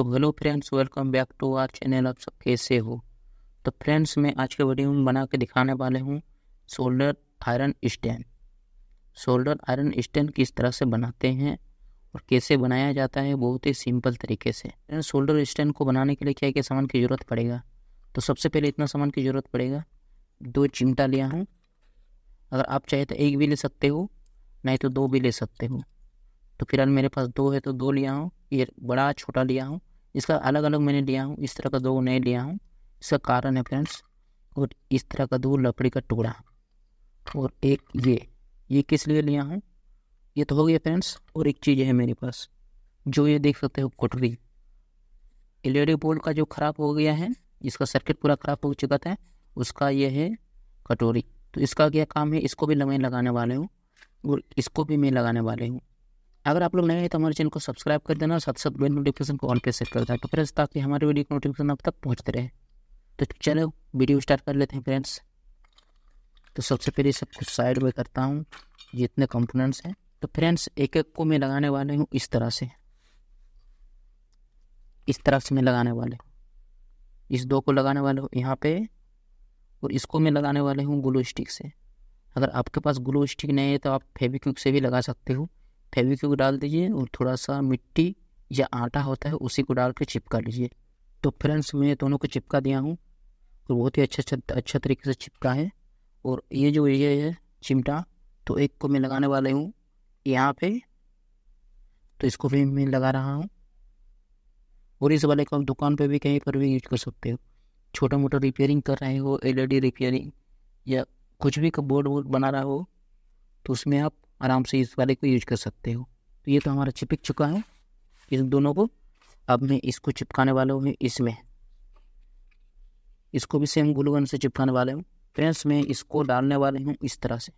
तो hello friends welcome back to our channel आप सब कैसे हो तो फ्रेंड्स मैं आज के वीडियो में बना के दिखाने वाले हूँ shoulder iron stand shoulder iron stand किस तरह से बनाते हैं और कैसे बनाया जाता है बहुत ही सिंपल तरीके से शोल्डर स्टैंड को बनाने के लिए क्या क्या सामान की ज़रूरत पड़ेगा तो सबसे पहले इतना सामान की ज़रूरत पड़ेगा दो चिमटा लिया हूँ अगर आप चाहे तो एक भी ले सकते हो नहीं तो दो भी ले सकते हो तो फिलहाल मेरे पास दो है तो दो लिया हूँ ये बड़ा छोटा लिया हूँ इसका अलग अलग मैंने लिया हूँ इस तरह का दो नहीं लिया हूँ इसका कारण है फ्रेंड्स और इस तरह का दो लकड़ी का टुकड़ा और एक ये ये किस लिए लिया हूँ ये तो हो गया फ्रेंड्स और एक चीज़ है मेरे पास जो ये देख सकते हो कुटरी एल बोल्ट का जो ख़राब हो गया है इसका सर्किट पूरा ख़राब हो चुका था उसका ये है कटोरी तो इसका क्या काम है इसको भी मैं लगाने वाले हूँ और इसको भी मैं लगाने वाले हूँ अगर आप लोग नए हैं तो हमारे चैनल को सब्सक्राइब कर देना और साथ साथ बेल नोटिफिकेशन को ऑन पे सेट कर देना तो फ्रेंड्स ताकि हमारे वीडियो की नोटिफिकेशन आप तक पहुँचते रहे तो चलो वीडियो स्टार्ट कर लेते हैं फ्रेंड्स तो सबसे पहले सब कुछ साइड में करता हूँ जितने कंपोनेंट्स हैं तो फ्रेंड्स एक एक को मैं लगाने वाले हूँ इस तरह से इस तरह से मैं लगाने वाले हूँ इस दो को लगाने वाले हूँ यहाँ पे और इसको मैं लगाने वाले हूँ ग्लू स्टिक से अगर आपके पास ग्लू स्टिक नहीं है तो आप फेविक्विक से भी लगा सकते हो फेविक्विक डाल दीजिए और थोड़ा सा मिट्टी या आटा होता है उसी को डाल के चिपका लीजिए तो फ्रेंड्स मैं दोनों को चिपका दिया हूँ और तो बहुत ही अच्छा अच्छा अच्छा तरीके से चिपका है और ये जो ये है चिमटा तो एक को मैं लगाने वाला हूँ यहाँ पे तो इसको भी मैं लगा रहा हूँ और इस वाले को आप दुकान पे भी कहीं पर भी यूज कर सकते हो छोटा मोटा रिपेयरिंग कर रहे हो एलईडी रिपेयरिंग या कुछ भी का बोर्ड वोर्ड बना रहा हो तो उसमें आप आराम से इस वाले को यूज कर सकते हो तो ये तो हमारा चिपक चुका है इन दोनों को अब मैं इसको चिपकाने वाला हूँ इसमें इसको भी सेम ग्लूगन से चिपकाने वाले हूँ फ्रेंड्स मैं इसको डालने वाले हूँ इस तरह से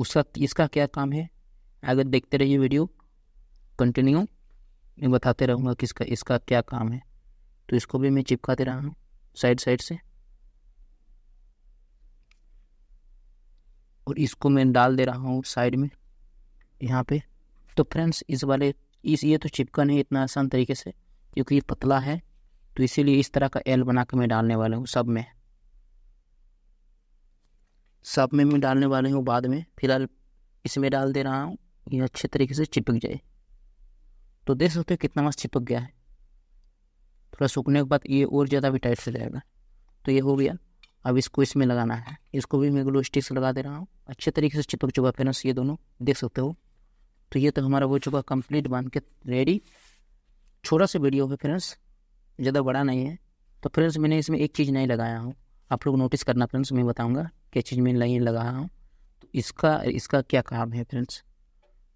उसका इसका क्या काम है अगर देखते रहिए वीडियो कंटिन्यू मैं बताते रहूँगा किसका इसका क्या काम है तो इसको भी मैं चिपकाते रहा हूँ साइड साइड से और इसको मैं डाल दे रहा हूँ साइड में यहाँ पे तो फ्रेंड्स इस वाले इस ये तो चिपका नहीं इतना आसान तरीके से क्योंकि ये पतला है तो इसीलिए इस तरह का एल बना के मैं डालने वाला हूँ सब में सब में मैं डालने वाला हूँ बाद में फिलहाल इसमें डाल दे रहा हूँ ये अच्छे तरीके से चिपक जाए तो देख सकते हो कितना मस्त चिपक गया है थोड़ा सूखने के बाद ये और ज़्यादा भी टाइट से जाएगा तो ये हो गया अब इसको इसमें लगाना है इसको भी मैं ग्लू स्टिक से लगा दे रहा हूँ अच्छे तरीके से चिपक चुका फ्रेंड्स ये दोनों देख सकते हो तो ये तो हमारा हो चुका कंप्लीट बन के रेडी छोटा सा वीडियो है फ्रेंड्स ज़्यादा बड़ा नहीं है तो फ्रेंड्स मैंने इसमें एक चीज़ नहीं लगाया हूँ आप लोग नोटिस करना फ्रेंड्स मैं बताऊँगा क्या चीज़ मैंने नहीं लगाया हूँ तो इसका इसका क्या काम है फ्रेंड्स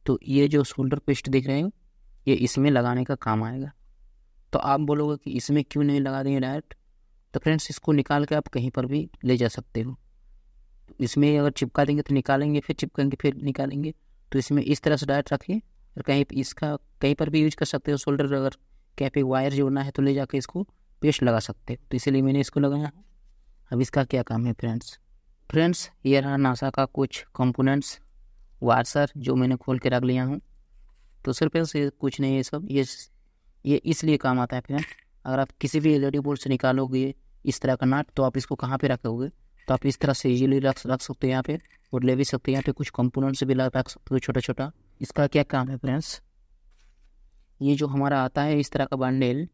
तो ये जो शोल्डर पेस्ट देख रहे हो ये इसमें लगाने का काम आएगा तो आप बोलोगे कि इसमें क्यों नहीं लगा देंगे डायरेक्ट तो फ्रेंड्स इसको निकाल के आप कहीं पर भी ले जा सकते हो इसमें अगर चिपका देंगे तो निकालेंगे फिर चिपकाएंगे फिर निकालेंगे तो इसमें इस तरह से डायरेक्ट रखिए और कहीं इसका कहीं पर भी यूज कर सकते हो शोल्डर अगर कहीं वायर जोड़ना है तो ले जाके इसको पेस्ट लगा सकते हो तो इसीलिए मैंने इसको लगाया है अब इसका क्या काम है फ्रेंड्स फ्रेंड्स ये रहा नासा का कुछ कंपोनेंट्स वार्सर जो मैंने खोल के रख लिया हूँ तो सिर्फ फ्रेंड्स ये कुछ नहीं है सब ये ये इसलिए काम आता है फ्रेंड्स अगर आप किसी भी एल बोर्ड से निकालोगे इस तरह का नाट तो आप इसको कहाँ पे रखोगे तो आप इस तरह से इजीली रख रख सकते हो यहाँ पे और ले भी सकते हो यहाँ पे कुछ कंपोनेंट्स भी रख सकते हो छोटा छोटा इसका क्या काम है फ्रेंड्स ये जो हमारा आता है इस तरह का बंडल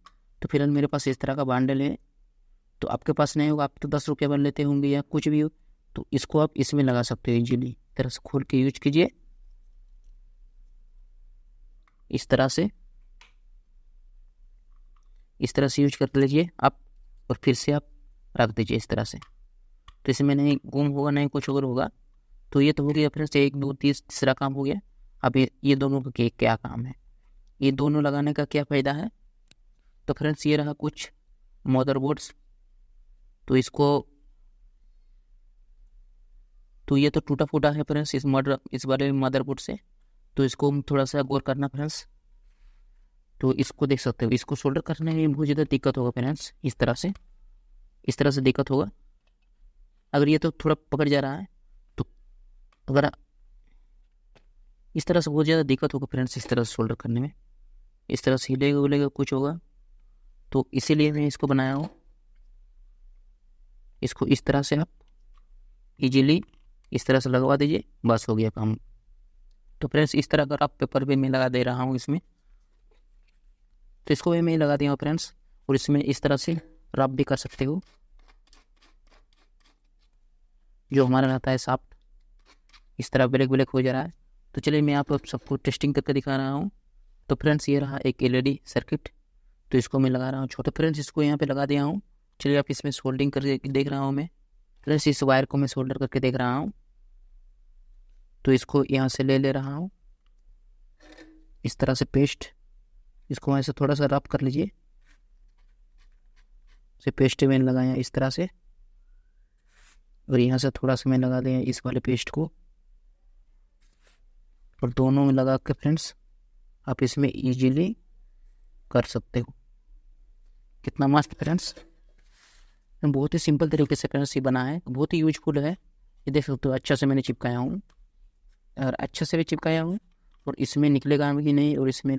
तो फिलहाल मेरे पास इस तरह का बंडल है तो आपके पास नहीं होगा आप तो दस रुपये बन लेते होंगे या कुछ भी हो तो इसको आप इसमें लगा सकते हो इजीली तरह से खोल के यूज कीजिए इस तरह से इस तरह से यूज कर लीजिए आप और फिर से आप रख दीजिए इस तरह से तो इसमें नहीं गुम होगा नहीं कुछ और होगा तो ये तो हो गया फ्रेंड्स एक दो तीस तीसरा काम हो गया अब ये ये दोनों का क्या काम है ये दोनों लगाने का क्या फ़ायदा है तो फ्रेंड्स ये रहा कुछ मदरबोर्ड्स तो इसको तो ये तो टूटा फूटा है फ्रेंड्स इस मदर इस बारे में मदरबोर्ड से तो इसको थोड़ा सा गौर करना फ्रेंड्स तो इसको देख सकते हो इसको शोल्डर करने में बहुत तो ज़्यादा दिक्कत होगा फ्रेंड्स इस तरह से इस तरह से दिक्कत होगा अगर ये तो थोड़ा पकड़ जा रहा है तो अगर इस तरह से बहुत ज़्यादा दिक्कत होगा फ्रेंड्स इस तरह से शोल्डर करने में इस तरह से हिलेगा उलेगा कुछ होगा तो इसीलिए मैं इसको बनाया हूँ इसको इस तरह से आप इजीली इस तरह से लगवा दीजिए बस हो गया काम तो फ्रेंड्स इस तरह अगर आप पेपर पे मैं लगा दे रहा हूँ इसमें तो इसको भी मैं लगा दिया हूँ फ्रेंड्स और इसमें इस तरह से रब भी कर सकते हो जो हमारा रहता है साफ्ट इस तरह ब्लैक ब्लैक हो जा रहा है तो चलिए मैं आप सबको टेस्टिंग करके दिखा रहा हूँ तो फ्रेंड्स ये रहा एक एल सर्किट तो इसको मैं लगा रहा हूँ छोटे फ्रेंड्स इसको यहाँ पे लगा दिया हूँ चलिए आप इसमें सोल्डिंग करके देख रहा हूँ मैं फ्रेंड्स इस वायर को मैं सोल्डर करके देख रहा हूँ तो इसको यहाँ से ले ले रहा हूँ इस तरह से पेस्ट इसको ऐसे थोड़ा सा रफ कर लीजिए से पेस्ट में लगाया इस तरह से और यहाँ से थोड़ा सा मैं लगा दें इस वाले पेस्ट को और दोनों में लगा के फ्रेंड्स आप इसमें इजीली कर सकते हो कितना मस्त फ्रेंड्स बहुत ही सिंपल तरीके से फ्रेंड्स ये बना है बहुत ही यूजफुल है ये देख सकते हो अच्छा से मैंने चिपकाया हूँ और अच्छे से भी चिपकाया हूँ और इसमें निकलेगा भी नहीं और इसमें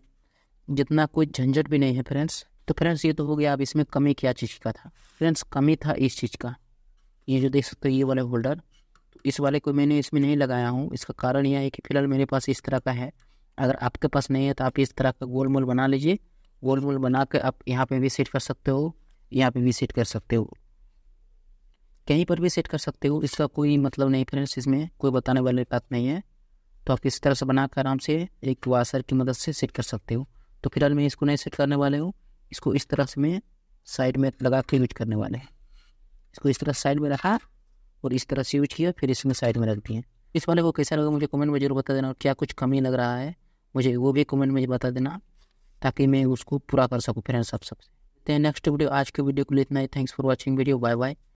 जितना कोई झंझट भी नहीं है फ्रेंड्स तो फ्रेंड्स ये तो हो गया अब इसमें कमी क्या चीज़ का था फ्रेंड्स कमी था इस चीज़ का ये जो देख सकते हो ये वाला होल्डर तो इस वाले को मैंने इसमें नहीं लगाया हूँ इसका कारण यह है कि फ़िलहाल मेरे पास इस तरह का है अगर आपके पास नहीं है तो आप इस तरह का गोल मोल बना लीजिए गोल मोल बना कर आप यहाँ पर भी सेट कर सकते हो यहाँ पर भी सेट कर सकते हो कहीं पर भी सेट कर सकते हो इसका कोई मतलब नहीं फ्रेंड्स इसमें कोई बताने वाली बात नहीं है तो आप इस तरह से बनाकर आराम से एक वाशर की मदद से सेट कर सकते हो तो फिलहाल मैं इसको नहीं सेट करने वाले हूँ इसको इस तरह से मैं साइड में लगा के यूज करने वाले हैं इसको इस तरह साइड में रखा और इस तरह से यूज किया फिर इसमें साइड में रख दिए इस वाले को कैसा लगा मुझे कमेंट में जरूर बता देना और क्या कुछ कमी लग रहा है मुझे वो भी कमेंट में बता देना ताकि मैं उसको पूरा कर सकूँ फ्रेंड्स आप सबसे नेक्स्ट वीडियो आज के वीडियो को लेना इतना ही thanks for watching video bye bye